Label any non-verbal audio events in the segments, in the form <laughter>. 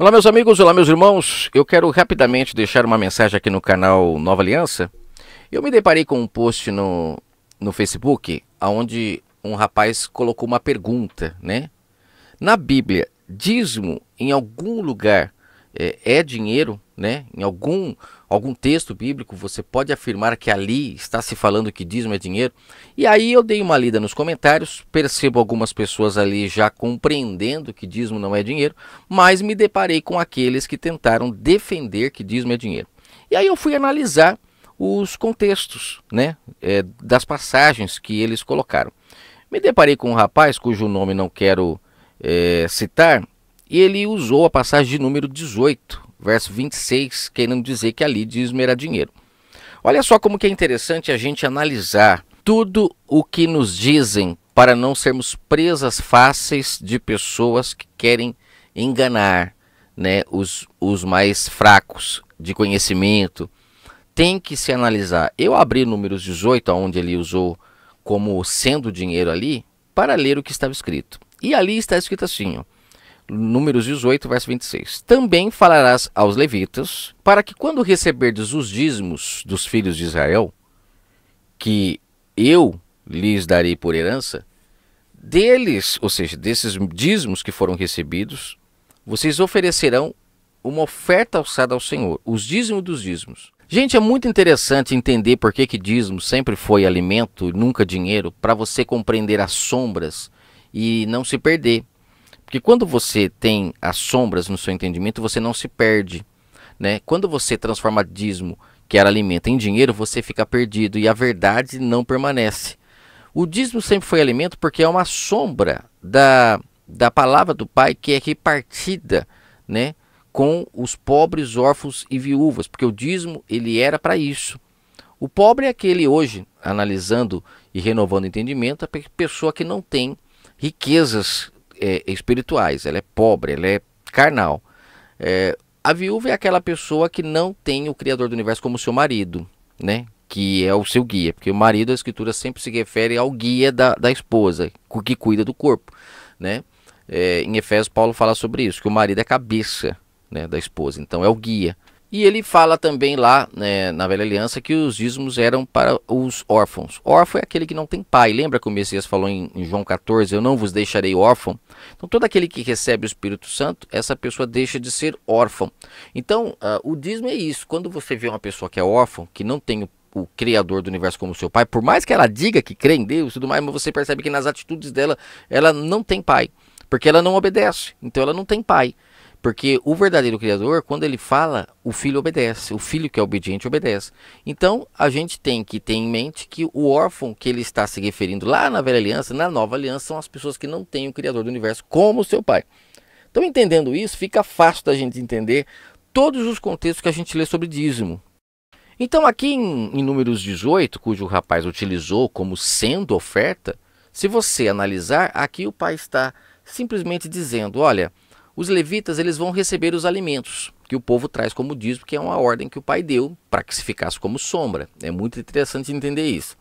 Olá, meus amigos, olá, meus irmãos. Eu quero rapidamente deixar uma mensagem aqui no canal Nova Aliança. Eu me deparei com um post no, no Facebook onde um rapaz colocou uma pergunta, né? Na Bíblia, dízimo em algum lugar é, é dinheiro, né? Em algum algum texto bíblico, você pode afirmar que ali está se falando que dízimo é dinheiro? E aí eu dei uma lida nos comentários, percebo algumas pessoas ali já compreendendo que dízimo não é dinheiro, mas me deparei com aqueles que tentaram defender que dízimo é dinheiro. E aí eu fui analisar os contextos né, é, das passagens que eles colocaram. Me deparei com um rapaz cujo nome não quero é, citar, e ele usou a passagem de número 18 verso 26, querendo dizer que ali dízimo era dinheiro. Olha só como que é interessante a gente analisar tudo o que nos dizem para não sermos presas fáceis de pessoas que querem enganar né, os, os mais fracos de conhecimento. Tem que se analisar. Eu abri números 18, onde ele usou como sendo dinheiro ali, para ler o que estava escrito. E ali está escrito assim: ó, Números 18, verso 26. Também falarás aos levitas, para que quando receberdes os dízimos dos filhos de Israel, que eu lhes darei por herança, deles, ou seja, desses dízimos que foram recebidos, vocês oferecerão uma oferta alçada ao Senhor, os dízimos dos dízimos. Gente, é muito interessante entender por que, que dízimo sempre foi alimento, nunca dinheiro, para você compreender as sombras e não se perder. Porque quando você tem as sombras no seu entendimento, você não se perde. Né? Quando você transforma dízimo, que era alimento, em dinheiro, você fica perdido e a verdade não permanece. O dízimo sempre foi alimento porque é uma sombra da, da palavra do Pai que é repartida né, com os pobres, órfãos e viúvas, porque o dízimo ele era para isso. O pobre é aquele hoje, analisando e renovando o entendimento, é a pessoa que não tem riquezas é, espirituais, ela é pobre, ela é carnal. É, a viúva é aquela pessoa que não tem o Criador do Universo como seu marido, né? Que é o seu guia, porque o marido, a escritura sempre se refere ao guia da, da esposa, que cuida do corpo, né? É, em Efésios, Paulo fala sobre isso, que o marido é a cabeça né, da esposa, então é o guia. E ele fala também lá né, na Velha Aliança que os dízimos eram para os órfãos. Órfão é aquele que não tem pai. Lembra que o Messias falou em, em João 14: Eu não vos deixarei órfão? Então, todo aquele que recebe o Espírito Santo, essa pessoa deixa de ser órfão. Então, uh, o dízimo é isso. Quando você vê uma pessoa que é órfão, que não tem o o Criador do universo como seu pai, por mais que ela diga que crê em Deus e tudo mais, mas você percebe que nas atitudes dela, ela não tem pai, porque ela não obedece, então ela não tem pai. Porque o verdadeiro Criador, quando ele fala, o filho obedece, o filho que é obediente obedece. Então, a gente tem que ter em mente que o órfão que ele está se referindo lá na velha aliança, na nova aliança, são as pessoas que não têm o Criador do universo como seu pai. Então, entendendo isso, fica fácil da gente entender todos os contextos que a gente lê sobre dízimo. Então, aqui em, em Números 18, cujo rapaz utilizou como sendo oferta, se você analisar, aqui o pai está simplesmente dizendo: olha os levitas eles vão receber os alimentos que o povo traz como dízimo, que é uma ordem que o pai deu para que se ficasse como sombra. É muito interessante entender isso.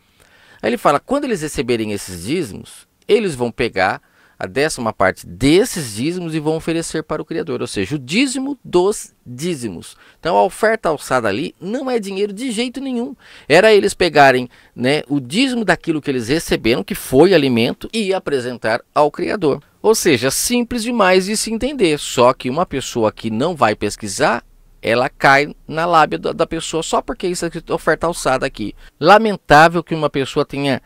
Aí ele fala: quando eles receberem esses dízimos, eles vão pegar a décima parte desses dízimos e vão oferecer para o Criador, ou seja, o dízimo dos dízimos. Então a oferta alçada ali não é dinheiro de jeito nenhum. Era eles pegarem né, o dízimo daquilo que eles receberam, que foi alimento, e apresentar ao Criador. Ou seja, simples demais de se entender. Só que uma pessoa que não vai pesquisar, ela cai na lábia da, pessoa só porque isso é oferta alçada aqui. Lamentável que uma pessoa tenha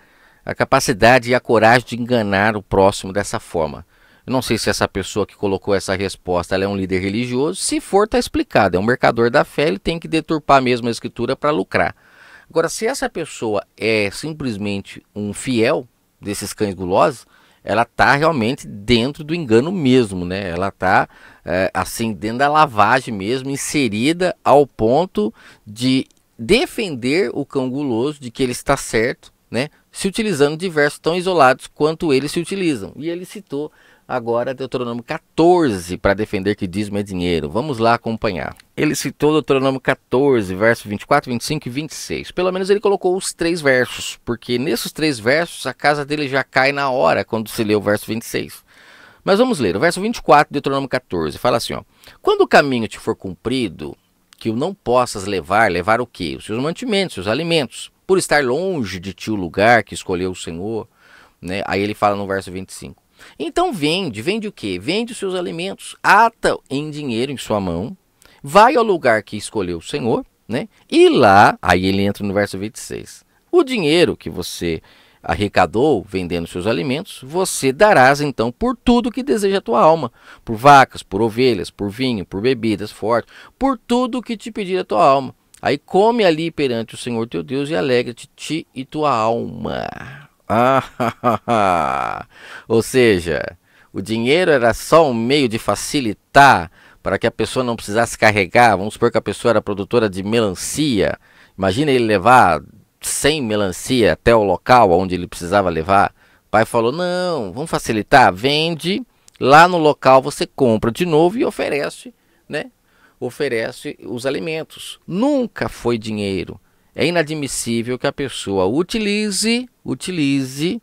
a capacidade e a coragem de enganar o próximo dessa forma. Eu não sei se essa pessoa que colocou essa resposta é um líder religioso. Se for, está explicado. É um mercador da fé, ele tem que deturpar mesmo a escritura para lucrar. Agora, se essa pessoa é simplesmente um fiel desses cães gulosos, ela tá realmente dentro do engano mesmo, né? Ela tá é, assim dentro da lavagem mesmo, inserida ao ponto de defender o cão guloso de que ele está certo, né? Se utilizando diversos tão isolados quanto eles se utilizam. E ele citou agora Deuteronômio 14 para defender que dízimo é dinheiro. Vamos lá acompanhar. Ele citou Deuteronômio 14, versos 24, 25 e 26. Pelo menos ele colocou os três versos, porque nesses três versos a casa dele já cai na hora quando se lê o verso 26. Mas vamos ler, o verso 24 de Deuteronômio 14, fala assim, ó: Quando o caminho te for cumprido, que o não possas levar, levar o quê? Os seus mantimentos, seus alimentos, por estar longe de ti o lugar que escolheu o Senhor, né? Aí ele fala no verso 25: então vende, vende o quê? Vende os seus alimentos, ata em dinheiro em sua mão, vai ao lugar que escolheu o Senhor, né? E lá, aí ele entra no verso 26. O dinheiro que você arrecadou vendendo seus alimentos, você darás então por tudo que deseja a tua alma, por vacas, por ovelhas, por vinho, por bebidas fortes, por tudo que te pedir a tua alma. Aí come ali perante o Senhor teu Deus e alegra-te ti e tua alma. Ah, <laughs> ou seja, o dinheiro era só um meio de facilitar para que a pessoa não precisasse carregar. Vamos supor que a pessoa era produtora de melancia. Imagina ele levar 100 melancia até o local onde ele precisava levar. O pai falou: não, vamos facilitar, vende. Lá no local você compra de novo e oferece, né? Oferece os alimentos. Nunca foi dinheiro. É inadmissível que a pessoa utilize, utilize,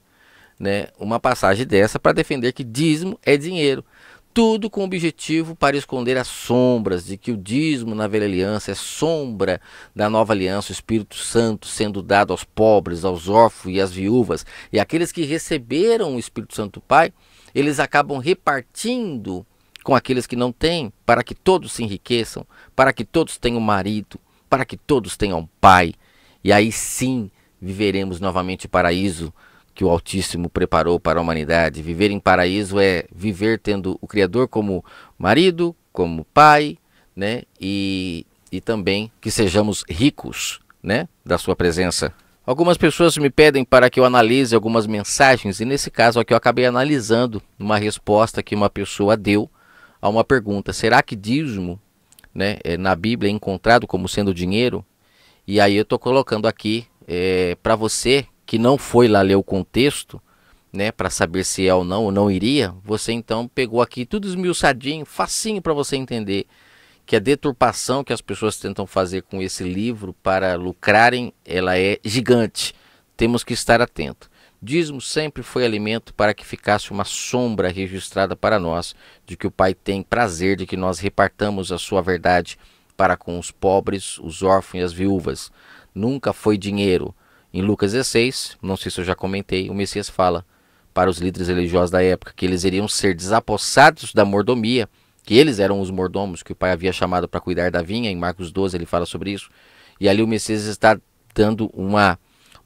né, uma passagem dessa para defender que dízimo é dinheiro. Tudo com o objetivo para esconder as sombras de que o dízimo na velha aliança é sombra da nova aliança, o Espírito Santo sendo dado aos pobres, aos órfãos e às viúvas. E aqueles que receberam o Espírito Santo Pai, eles acabam repartindo com aqueles que não têm, para que todos se enriqueçam, para que todos tenham marido, para que todos tenham Pai, e aí sim viveremos novamente o paraíso que o Altíssimo preparou para a humanidade. Viver em paraíso é viver tendo o Criador como marido, como pai, né? E, e também que sejamos ricos, né? Da sua presença. Algumas pessoas me pedem para que eu analise algumas mensagens, e nesse caso aqui eu acabei analisando uma resposta que uma pessoa deu a uma pergunta: será que dízimo né, é, na Bíblia é encontrado como sendo dinheiro, e aí eu estou colocando aqui é, para você que não foi lá ler o contexto, né, para saber se é ou não, ou não iria, você então pegou aqui tudo esmiuçadinho, facinho para você entender que a deturpação que as pessoas tentam fazer com esse livro para lucrarem, ela é gigante. Temos que estar atento. Dízimo sempre foi alimento para que ficasse uma sombra registrada para nós de que o Pai tem prazer de que nós repartamos a sua verdade para com os pobres, os órfãos e as viúvas. Nunca foi dinheiro. Em Lucas 16, não sei se eu já comentei, o Messias fala para os líderes religiosos da época que eles iriam ser desapossados da mordomia, que eles eram os mordomos que o pai havia chamado para cuidar da vinha, em Marcos 12 ele fala sobre isso. E ali o Messias está dando uma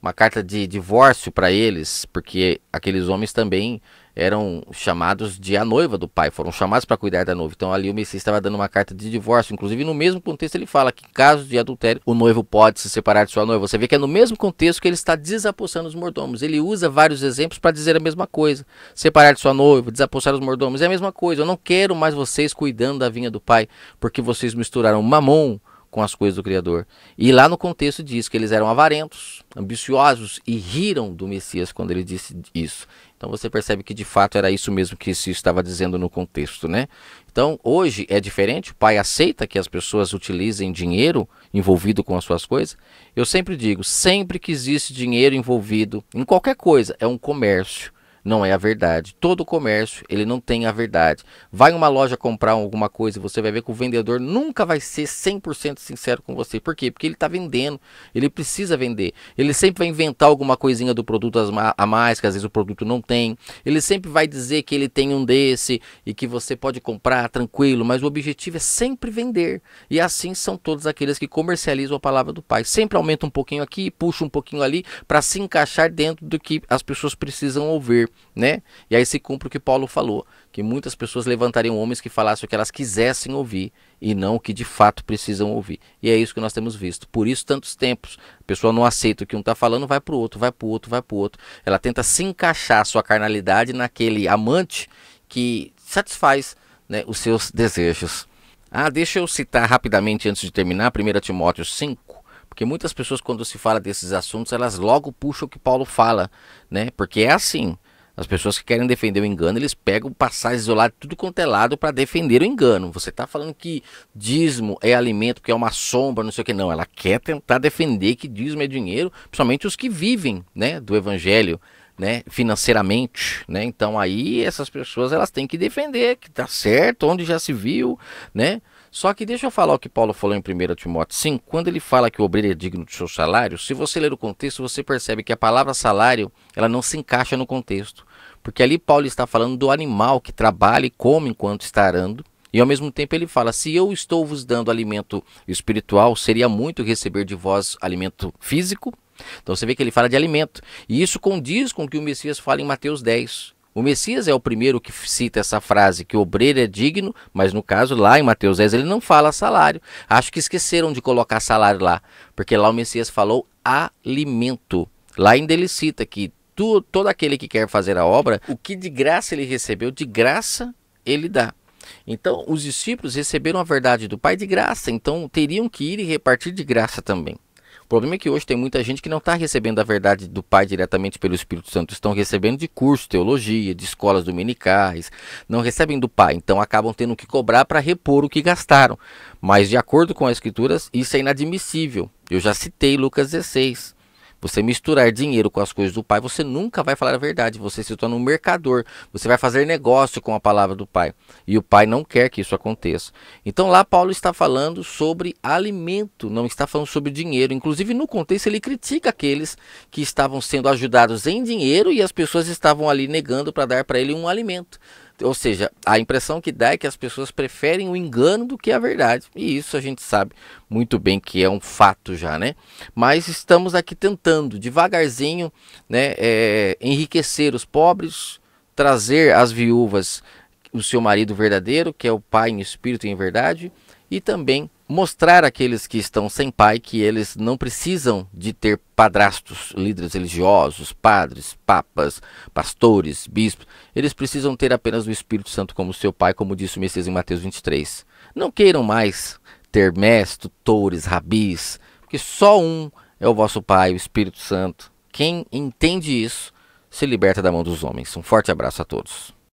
uma carta de divórcio para eles, porque aqueles homens também eram chamados de a noiva do pai, foram chamados para cuidar da noiva. Então ali o Messias estava dando uma carta de divórcio. Inclusive, no mesmo contexto, ele fala que em caso de adultério, o noivo pode se separar de sua noiva. Você vê que é no mesmo contexto que ele está desapossando os mordomos. Ele usa vários exemplos para dizer a mesma coisa. Separar de sua noiva, desapossar os mordomos é a mesma coisa. Eu não quero mais vocês cuidando da vinha do pai, porque vocês misturaram mamon com as coisas do Criador. E lá no contexto diz que eles eram avarentos, ambiciosos e riram do Messias quando ele disse isso. Então você percebe que de fato era isso mesmo que se estava dizendo no contexto, né? Então hoje é diferente, o pai aceita que as pessoas utilizem dinheiro envolvido com as suas coisas. Eu sempre digo, sempre que existe dinheiro envolvido em qualquer coisa, é um comércio não é a verdade. Todo comércio, ele não tem a verdade. Vai em uma loja comprar alguma coisa e você vai ver que o vendedor nunca vai ser 100% sincero com você. Por quê? Porque ele está vendendo, ele precisa vender. Ele sempre vai inventar alguma coisinha do produto a mais, que às vezes o produto não tem. Ele sempre vai dizer que ele tem um desse e que você pode comprar tranquilo, mas o objetivo é sempre vender. E assim são todos aqueles que comercializam a palavra do Pai. Sempre aumenta um pouquinho aqui, puxa um pouquinho ali para se encaixar dentro do que as pessoas precisam ouvir né? E aí se cumpre o que Paulo falou, que muitas pessoas levantariam homens que falassem o que elas quisessem ouvir e não o que de fato precisam ouvir. E é isso que nós temos visto. Por isso tantos tempos, a pessoa não aceita o que um está falando, vai para o outro, vai para o outro, vai para o outro. Ela tenta se encaixar sua carnalidade naquele amante que satisfaz né, os seus desejos. Ah, deixa eu citar rapidamente antes de terminar, 1 Timóteo 5, porque muitas pessoas quando se fala desses assuntos, elas logo puxam o que Paulo fala, né? Porque é assim, as pessoas que querem defender o engano, eles pegam passagem isoladas, tudo quanto é lado para defender o engano. Você está falando que dízimo é alimento, que é uma sombra, não sei o que. Não, ela quer tentar defender que dízimo é dinheiro, principalmente os que vivem né, do evangelho. Né, financeiramente, né? Então aí essas pessoas elas têm que defender que tá certo, onde já se viu, né? Só que deixa eu falar o que Paulo falou em 1 Timóteo 5, quando ele fala que o obreiro é digno do seu salário, se você ler o contexto, você percebe que a palavra salário, ela não se encaixa no contexto. Porque ali Paulo está falando do animal que trabalha e come enquanto está arando. E ao mesmo tempo ele fala: se eu estou vos dando alimento espiritual, seria muito receber de vós alimento físico. Então você vê que ele fala de alimento. E isso condiz com o que o Messias fala em Mateus 10. O Messias é o primeiro que cita essa frase, que o obreiro é digno, mas no caso lá em Mateus 10 ele não fala salário. Acho que esqueceram de colocar salário lá, porque lá o Messias falou alimento. Lá ainda ele cita que tu, todo aquele que quer fazer a obra, o que de graça ele recebeu, de graça ele dá. Então, os discípulos receberam a verdade do Pai de graça, então teriam que ir e repartir de graça também. O problema é que hoje tem muita gente que não está recebendo a verdade do Pai diretamente pelo Espírito Santo, estão recebendo de curso, teologia, de escolas dominicais, não recebem do Pai, então acabam tendo que cobrar para repor o que gastaram. Mas, de acordo com as Escrituras, isso é inadmissível. Eu já citei Lucas 16. Você misturar dinheiro com as coisas do Pai, você nunca vai falar a verdade. Você se torna um mercador. Você vai fazer negócio com a palavra do Pai. E o Pai não quer que isso aconteça. Então lá Paulo está falando sobre alimento, não está falando sobre dinheiro. Inclusive no contexto ele critica aqueles que estavam sendo ajudados em dinheiro e as pessoas estavam ali negando para dar para ele um alimento. Ou seja, a impressão que dá é que as pessoas preferem o engano do que a verdade. E isso a gente sabe muito bem que é um fato já, né? Mas estamos aqui tentando, devagarzinho, né, é, enriquecer os pobres, trazer às viúvas o seu marido verdadeiro, que é o pai em espírito e em verdade, e também mostrar àqueles que estão sem pai que eles não precisam de ter padrastos, líderes religiosos, padres, papas, pastores, bispos. Eles precisam ter apenas o Espírito Santo como seu pai, como disse o Messias em Mateus 23. Não queiram mais ter mestres, tutores, rabis, porque só um é o vosso pai, o Espírito Santo. Quem entende isso se liberta da mão dos homens. Um forte abraço a todos.